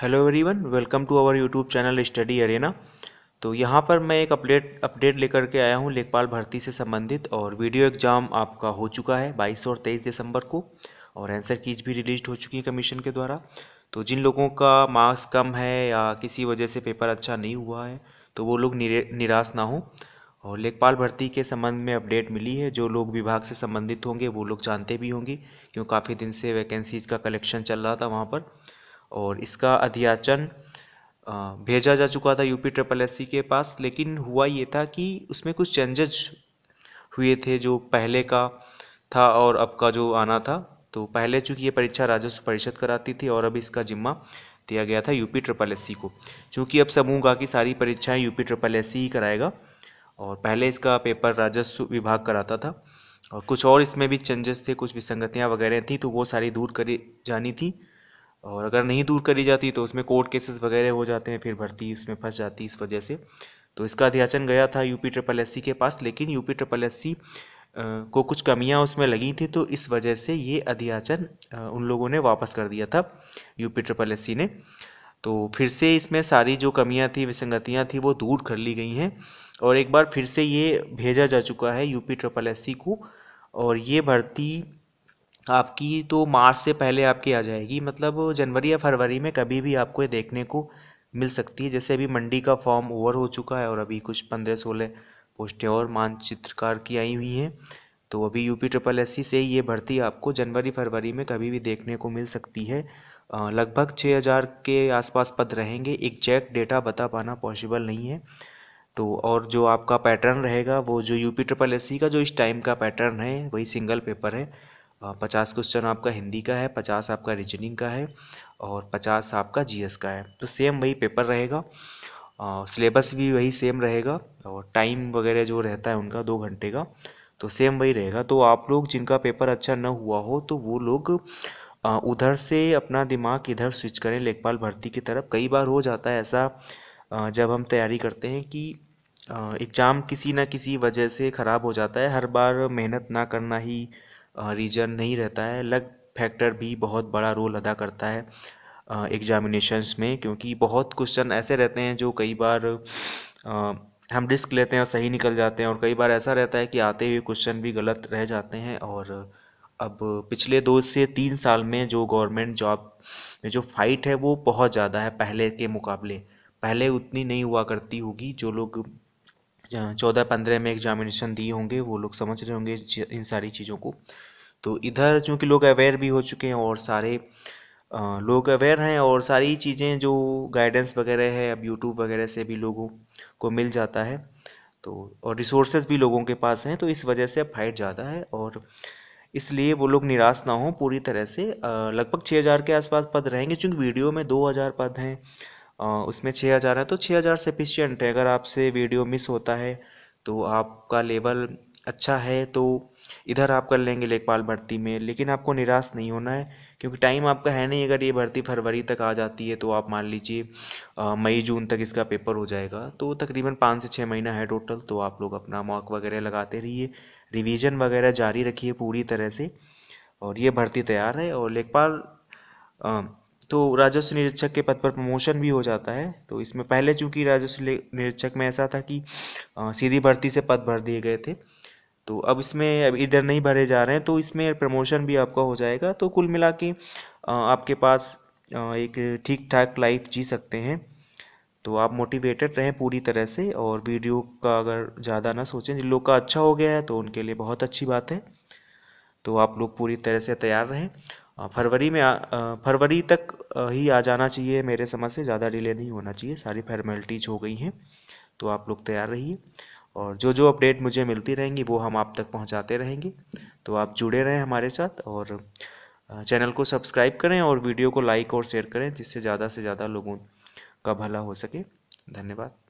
hello everyone welcome to our YouTube channel study arena तो यहाँ पर मैं एक अपडेट अपडेट लेकर के आया हूँ लेखपाल भर्ती से संबंधित और वीडियो एग्ज़ाम आपका हो चुका है 22 और 23 दिसंबर को और आंसर कीज भी रिलीज हो चुकी है कमीशन के द्वारा तो जिन लोगों का मार्क्स कम है या किसी वजह से पेपर अच्छा नहीं हुआ है तो वो लोग निराश ना हों और लेखपाल भर्ती के संबंध में अपडेट मिली है जो लोग विभाग से संबंधित होंगे वो लोग जानते भी होंगे क्यों काफ़ी दिन से वैकेंसीज़ का कलेक्शन चल रहा था वहाँ पर और इसका अध्याचन भेजा जा चुका था यूपी ट्रिपल एस के पास लेकिन हुआ ये था कि उसमें कुछ चेंजेज हुए थे जो पहले का था और अब का जो आना था तो पहले चूंकि ये परीक्षा राजस्व परिषद कराती थी और अब इसका जिम्मा दिया गया था यूपी ट्रिपल एस को चूँकि अब समूह का की सारी परीक्षाएं यूपी ट्रिपल एस ही कराएगा और पहले इसका पेपर राजस्व विभाग कराता था और कुछ और इसमें भी चेंजेस थे कुछ विसंगतियाँ वगैरह थी तो वो सारी दूर करी जानी थी और अगर नहीं दूर करी जाती तो उसमें कोर्ट केसेस वगैरह हो जाते हैं फिर भर्ती उसमें फंस जाती इस वजह से तो इसका अध्याचन गया था यूपी ट्रिपल एस के पास लेकिन यूपी ट्रिपल एस को कुछ कमियां उसमें लगी थी तो इस वजह से ये अध्याचन उन लोगों ने वापस कर दिया था यूपी ट्रिपल एस ने तो फिर से इसमें सारी जो कमियां थी विसंगतियां थी वो दूर कर ली गई हैं और एक बार फिर से ये भेजा जा चुका है यूपी ट्रिपल एस को और ये भर्ती आपकी तो मार्च से पहले आपकी आ जाएगी मतलब जनवरी या फरवरी में कभी भी आपको ये देखने को मिल सकती है जैसे अभी मंडी का फॉर्म ओवर हो चुका है और अभी कुछ पंद्रह सोलह पोस्टें और मानचित्रकार की आई हुई हैं तो अभी यूपी ट्रिपल एस से ये भर्ती आपको जनवरी फरवरी में कभी भी देखने को मिल सकती है लगभग छः हज़ार के आसपास पद रहेंगे एग्जैक्ट डेटा बता पाना पॉसिबल नहीं है तो और जो आपका पैटर्न रहेगा वो जो यूपी ट्रिपल एस का जो इस टाइम का पैटर्न है वही सिंगल पेपर है पचास क्वेश्चन आपका हिंदी का है पचास आपका रीजनिंग का है और पचास आपका जी का है तो सेम वही पेपर रहेगा सिलेबस भी वही सेम रहेगा और टाइम वगैरह जो रहता है उनका दो घंटे का तो सेम वही रहेगा तो आप लोग जिनका पेपर अच्छा न हुआ हो तो वो लोग उधर से अपना दिमाग इधर स्विच करें लेखपाल भर्ती की तरफ कई बार हो जाता है ऐसा जब हम तैयारी करते हैं कि एग्ज़ाम किसी न किसी वजह से ख़राब हो जाता है हर बार मेहनत ना करना ही रीजन नहीं रहता है लक फैक्टर भी बहुत बड़ा रोल अदा करता है एग्जामिनेशंस में क्योंकि बहुत क्वेश्चन ऐसे रहते हैं जो कई बार हम रिस्क लेते हैं और सही निकल जाते हैं और कई बार ऐसा रहता है कि आते हुए क्वेश्चन भी गलत रह जाते हैं और अब पिछले दो से तीन साल में जो गवर्नमेंट जॉब में जो फाइट है वो बहुत ज़्यादा है पहले के मुकाबले पहले उतनी नहीं हुआ करती होगी जो लोग चौदह पंद्रह में एग्जामिनेशन दिए होंगे वो लोग समझ रहे होंगे इन सारी चीज़ों को तो इधर चूँकि लोग अवेयर भी हो चुके हैं और सारे लोग अवेयर हैं और सारी चीज़ें जो गाइडेंस वगैरह है अब यूट्यूब वगैरह से भी लोगों को मिल जाता है तो और रिसोर्सेज भी लोगों के पास हैं तो इस वजह से अब फाइट ज़्यादा है और इसलिए वो लोग निराश ना हों पूरी तरह से लगभग छः हज़ार के आसपास पद रहेंगे चूँकि वीडियो में दो हज़ार पद हैं उसमें छः हज़ार है तो छः हज़ार सफिशिएंट है अगर आपसे वीडियो मिस होता है तो आपका लेवल अच्छा है तो इधर आप कर लेंगे लेखपाल भर्ती में लेकिन आपको निराश नहीं होना है क्योंकि टाइम आपका है नहीं अगर ये भर्ती फरवरी तक आ जाती है तो आप मान लीजिए मई जून तक इसका पेपर हो जाएगा तो तकरीबन पाँच से छः महीना है टोटल तो आप लोग अपना मॉक वगैरह लगाते रहिए रिवीजन वगैरह जारी रखिए पूरी तरह से और ये भर्ती तैयार है और लेखपाल तो राजस्व निरीक्षक के पद पर प्रमोशन भी हो जाता है तो इसमें पहले चूंकि राजस्व निरीक्षक में ऐसा था कि सीधी भर्ती से पद भर दिए गए थे तो अब इसमें अब इधर नहीं भरे जा रहे हैं तो इसमें प्रमोशन भी आपका हो जाएगा तो कुल मिला के आपके पास एक ठीक ठाक लाइफ जी सकते हैं तो आप मोटिवेटेड रहें पूरी तरह से और वीडियो का अगर ज़्यादा ना सोचें जिन लोग का अच्छा हो गया है तो उनके लिए बहुत अच्छी बात है तो आप लोग पूरी तरह से तैयार रहें फरवरी में फरवरी तक ही आ जाना चाहिए मेरे समझ से ज़्यादा डिले नहीं होना चाहिए सारी फॉर्मेलिटीज हो गई हैं तो आप लोग तैयार रहिए और जो जो अपडेट मुझे मिलती रहेंगी वो हम आप तक पहुंचाते रहेंगे तो आप जुड़े रहें हमारे साथ और चैनल को सब्सक्राइब करें और वीडियो को लाइक और शेयर करें जिससे ज़्यादा से ज़्यादा लोगों का भला हो सके धन्यवाद